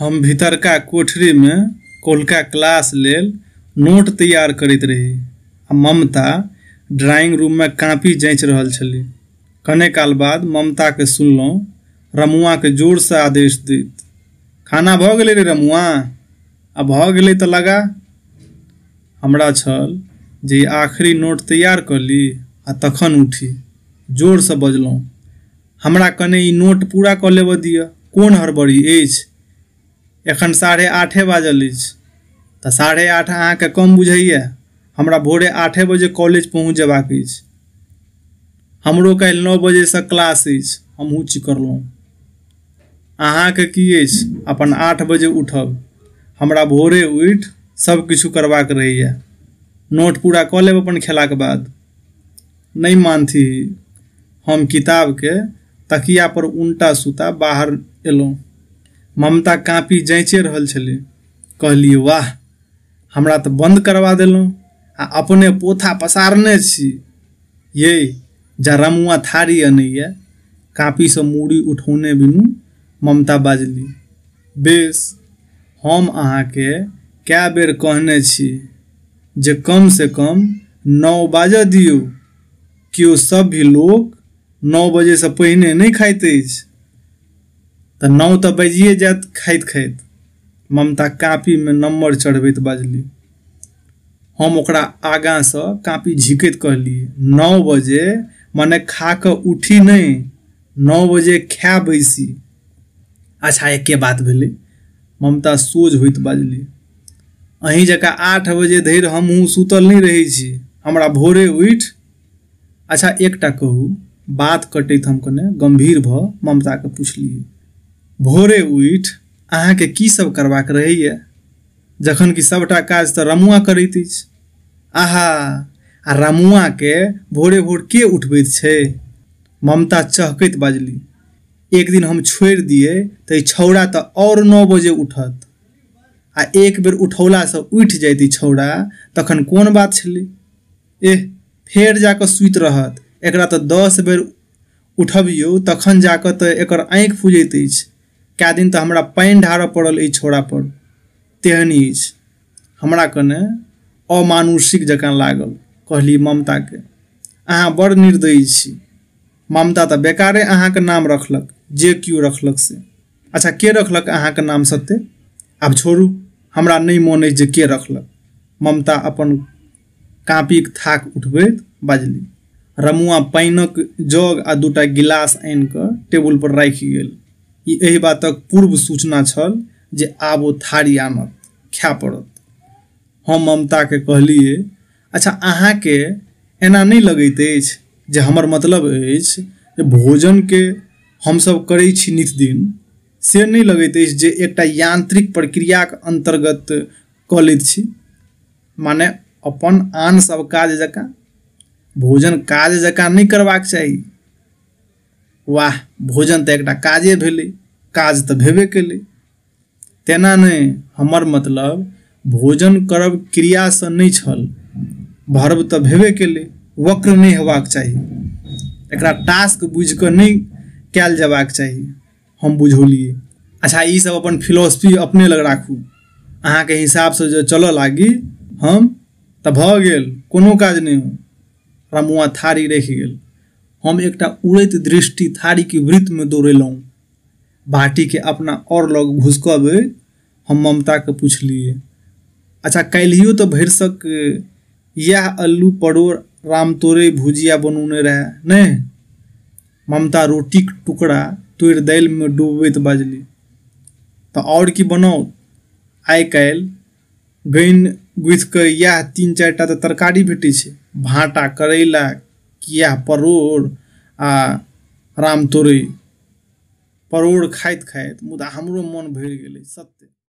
हम कोठरी में कोलका क्लास लेल नोट तैयार करैत रही आ ममता ड्राइंग रूम में कापी जाँच रहल छलीह कने काल बाद रमुआ के जोर से आदेश दैत खाना भ गए रे रमुआ आ भ गए तो लगा हमरा छल जे आखिरी नोट तैयार कर ली आ तखन उठी से बजलों हमरा कने ई नोट पूरा कर लेबऽ दिया कौन हड़बड़ी एखन साढ़े आठे बाजल तो साढ़े आठ अहाँके कम बुझे हमरा भोरे आठे बजे कॉलेज पहुँच जेबाक अछि कल नौ बजे से क्लास अछि हमहूँ अहाँ के की अपन आठ बजे उठब हमरा भोरे उठ सब किछु करबाक रहैए नोट पूरा कऽ लेब अपन खेलाक बाद नहि मानथी हम किताबके पर उल्टा सुता बाहर अयलहुँ ममता कापी जैचे रहल वाह हमरा तो बंद करवा देलहुँ आ अपने पोथा पसारने छी यै जा रमुआ थारी कापी से मूड़ी उठौने बिनु ममता बाजली बेस हम के क्या बेर कहने छी जे से कम नओ बाजऽ दियौ केओ सभ्य नौ बजे से पहिने नहीं खाते है तो नाव तो बजिए जात खात खात ममता में नम्बर चढ़बित बजली हम ओकरा से कापी झिकत कहलिए नौ बजे मने खा के उठी नहीं नौ बजे खा बैसी अच्छा एक बात भले ममता सोझ होत बजली अही जक आठ बजे धर हम सुतल नहीं रहै हमरा भोरे उठ अच्छा एकटा कहू बात कटे हम कने गम्भीर ममता के पूछलिए भोरे उठि के की सब करबाक रहैए जखन कि सबटा काज तऽ रमुआ करैत अछि आहा आ रमुआके भोरे भोर के उठबैत छै ममता चहकैत बाजली एक दिन हम छोड़ि दिए तऽ ई छौड़ा तऽ आओर नओ बजे उठत आ एक बेर उठौलासँ उठि जाइत ई छौड़ा तखन कोन बात छलै एह फेर जा सुत सुति रहत एकरा तऽ दस बेर उठबियौ तखन जा कऽ तऽ एकर आँखि फुजैत अछि कए दिन तऽ हमरा पानि ढारऽ पड़ल छोड़ा पर तेहन अछि हमरा कने अमानुषिक जक लागल कहली के अहाँ बड़ निर्दयी छी ममता तो बेकारे के नाम रखलक जे क्यों रखलक से अच्छा के रखलक के नाम सत्य आब छोड़ू हमरा नहीं मन अछि जे के रखलक ममता अपन के थाक उठबैत बाजली रमुआ पानिक जग आ दूटा गिलास आनिक टेबुल पर राखि गेल ई एहि बातक पूर्व सूचना छल जे आब ओ थारी आनत खा पड़त हम के कहलिए अच्छा अहाँके एना नहि लगैत अछि जे हमर मतलब अछि जे भोजनके हमसभ करै छी नित्यदिन से नहीं लगैत अछि जे एकटा यांत्रिक प्रक्रियाक अन्तर्गत कऽ लैत छी माने अपन आन सब काज जकाँ भोजन काज जकाँ नहीं करबाक चाहिए वाह भोजन तऽ एकटा काजे भेलै काज तो भेबे कल तेना नहीं हमर मतलब भोजन करब से नहीं छल भरब तो भेबे कल वक्र नहीं हेबाक चाहिए एक टास्क बुझ कऽ नहीं कल जेबाक चाहिए हम बुझौलियै अच्छा सब अपन फिलोसफी अपने लग राखू हिसाब से जो चल लागी हम तो भऽ गेल कोनो काज नहीं हो रामुआ थारी रखि गेल हम एक उड़ैत दृष्टि थारीके वृत्तमे दौड़ेलहुँ बाटी के अपना और लोग घुसकब हम ममता के पूछलिए अच्छा कलियो तो भरसक यह अल्लू परोड़ राम तोरे भुजिया बनौने रह नहीं ममता रोटीक टुकड़ा तोड़ दालि में डूबबैत बजली तो और की बनाओ आइ कल गैन के यह तीन चार टा तरकारी भेटे भाटा भाँटा करैला किएह परोड़ आ राम तोरे परोड़ खाइत खाइत मुदा हमरो मन भरि गेलै सत्य